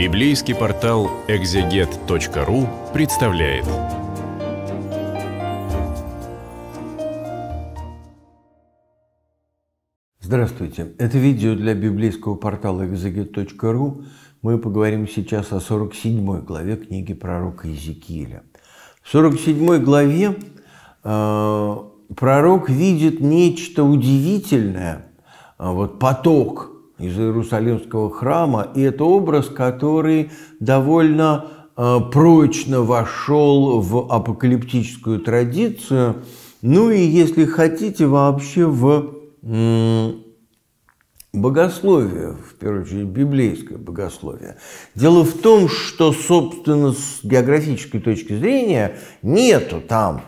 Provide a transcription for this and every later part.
Библейский портал экзегет.ру представляет. Здравствуйте! Это видео для библейского портала экзегет.ру. Мы поговорим сейчас о 47 главе книги пророка Иезекииля. В 47 главе э, пророк видит нечто удивительное, э, вот поток из Иерусалимского храма, и это образ, который довольно э, прочно вошел в апокалиптическую традицию, ну и, если хотите, вообще в богословие, в первую очередь библейское богословие. Дело в том, что, собственно, с географической точки зрения нету там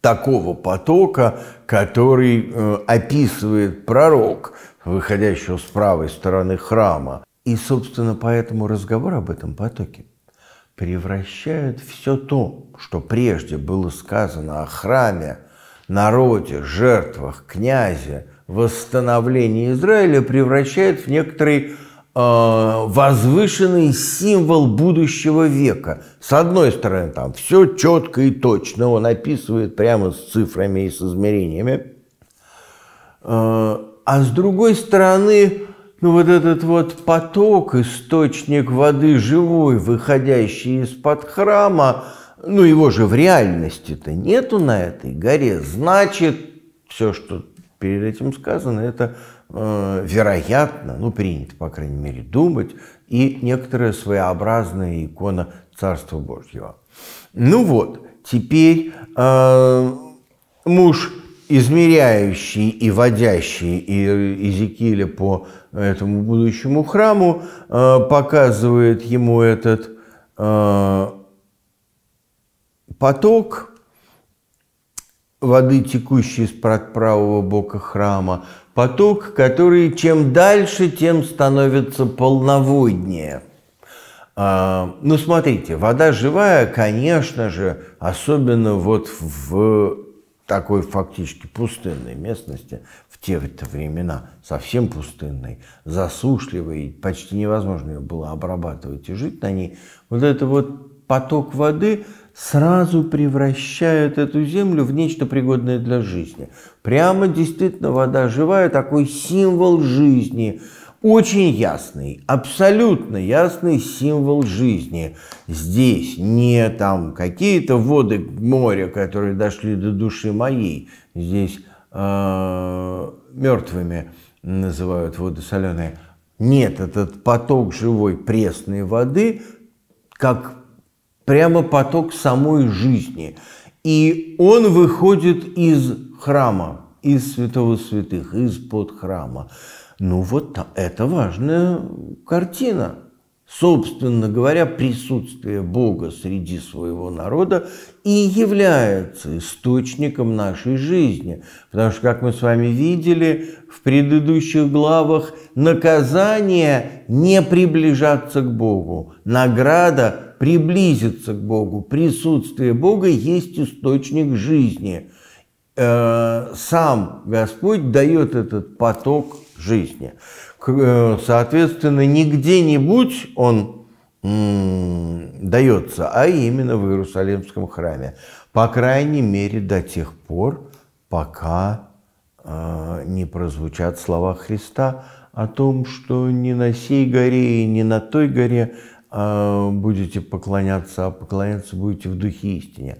такого потока, который э, описывает пророк, выходящего с правой стороны храма. И, собственно, поэтому разговор об этом потоке превращает все то, что прежде было сказано о храме, народе, жертвах, князе, восстановлении Израиля, превращает в некоторый Э, возвышенный символ будущего века. С одной стороны, там все четко и точно, он описывает прямо с цифрами и с измерениями. Э, а с другой стороны, ну вот этот вот поток, источник воды живой, выходящий из-под храма, ну его же в реальности-то нету на этой горе, значит, все, что перед этим сказано, это э, вероятно, ну принято, по крайней мере, думать, и некоторая своеобразная икона Царства Божьего. Ну вот, теперь э, муж, измеряющий и водящий э, Иезекииля по этому будущему храму, э, показывает ему этот э, поток, воды, текущей из правого бока храма, поток, который чем дальше, тем становится полноводнее. А, ну, смотрите, вода живая, конечно же, особенно вот в такой фактически пустынной местности, в те времена совсем пустынной, засушливой, почти невозможно ее было обрабатывать и жить на ней, вот это вот поток воды – сразу превращают эту землю в нечто пригодное для жизни. Прямо действительно вода живая, такой символ жизни. Очень ясный, абсолютно ясный символ жизни. Здесь не там какие-то воды моря, которые дошли до души моей. Здесь э, а, мертвыми называют воды соленые. Нет, этот поток живой пресной воды, как прямо поток самой жизни. И он выходит из храма, из святого святых, из-под храма. Ну вот это важная картина. Собственно говоря, присутствие Бога среди своего народа и является источником нашей жизни. Потому что, как мы с вами видели в предыдущих главах, наказание не приближаться к Богу, награда приблизиться к Богу. Присутствие Бога есть источник жизни. Э, сам Господь дает этот поток жизни. Э, соответственно, не где-нибудь он дается, а именно в Иерусалимском храме. По крайней мере, до тех пор, пока э, не прозвучат слова Христа о том, что не на сей горе и не на той горе а, будете поклоняться, а поклоняться будете в духе истине.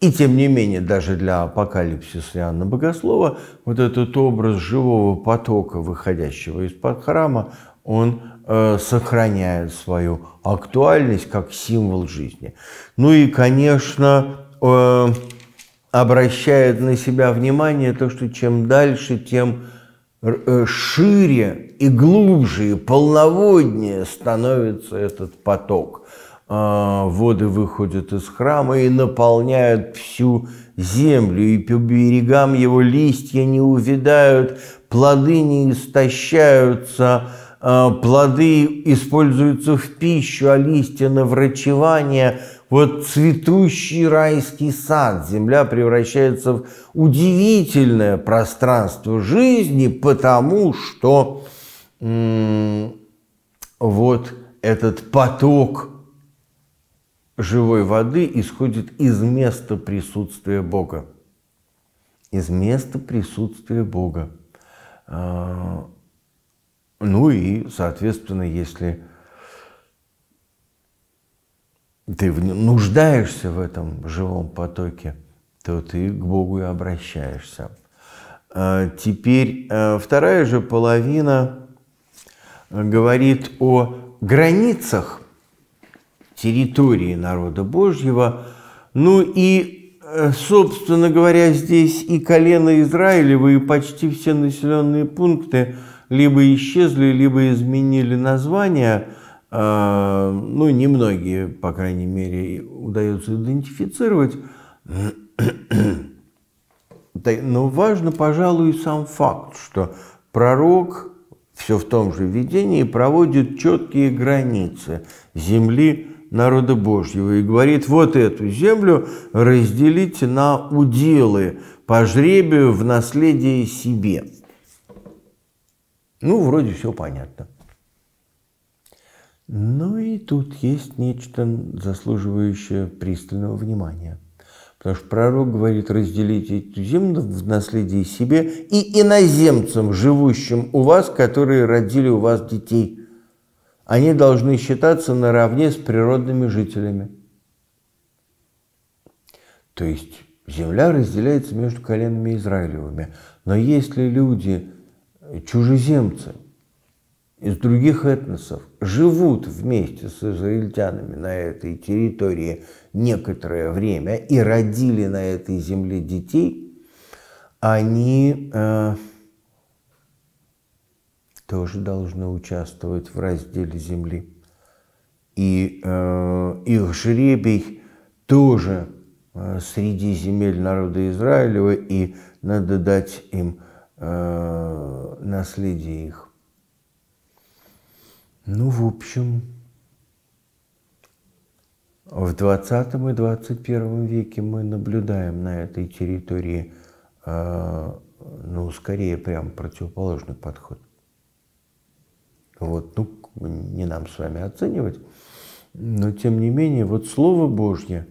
И тем не менее, даже для апокалипсиса Иоанна Богослова, вот этот образ живого потока, выходящего из-под храма, он э, сохраняет свою актуальность как символ жизни. Ну и, конечно, э, обращает на себя внимание то, что чем дальше, тем Э, шире и глубже и полноводнее становится этот поток. А, воды выходят из храма и наполняют всю землю, и по берегам его листья не увядают, плоды не истощаются, а, плоды используются в пищу, а листья на врачевание. Вот цветущий райский сад, земля превращается в удивительное пространство жизни, потому что вот этот поток живой воды исходит из места присутствия Бога. Из места присутствия Бога а, ну и, соответственно, если ты нуждаешься в этом живом потоке, то ты к Богу и обращаешься. А, теперь а, вторая же половина а, говорит о границах территории народа Божьего. Ну и, э, собственно говоря, здесь и колено Израилева, и почти все населенные пункты – либо исчезли, либо изменили название. А, ну, немногие, по крайней мере, удается идентифицировать. Но важно, пожалуй, сам факт, что пророк все в том же видении проводит четкие границы земли народа Божьего и говорит, вот эту землю разделите на уделы по жребию в наследие себе. Ну, вроде все понятно. Но ну, и тут есть нечто, заслуживающее пристального внимания. Потому что пророк говорит, разделите эту землю в наследие себе и иноземцам, живущим у вас, которые родили у вас детей. Они должны считаться наравне с природными жителями. То есть земля разделяется между коленами Израилевыми. Но если люди чужеземцы из других этносов живут вместе с израильтянами на этой территории некоторое время и родили на этой земле детей, они э, тоже должны участвовать в разделе земли. И э, их жребий тоже э, среди земель народа Израилева, и надо дать им э, наследие их. Ну, в общем, в 20 и 21 веке мы наблюдаем на этой территории, э, ну, скорее, прям противоположный подход. Вот, ну, не нам с вами оценивать, но, тем не менее, вот Слово Божье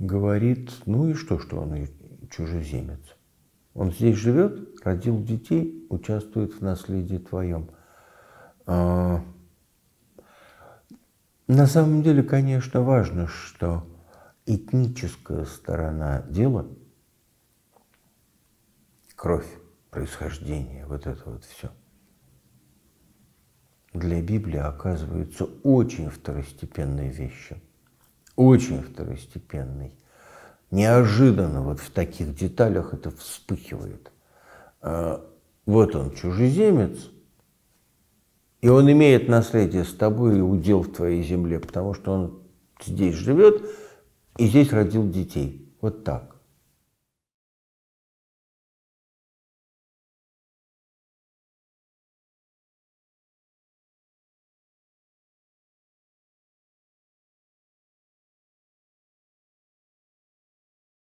говорит, ну и что, что он чужеземец? Он здесь живет, родил детей, участвует в наследии твоем. А, на самом деле, конечно, важно, что этническая сторона дела, кровь, происхождение, вот это вот все, для Библии оказываются очень второстепенной вещью. Очень второстепенной. Неожиданно вот в таких деталях это вспыхивает. А, вот он, чужеземец, и он имеет наследие с тобой и удел в твоей земле, потому что он здесь живет и здесь родил детей. Вот так.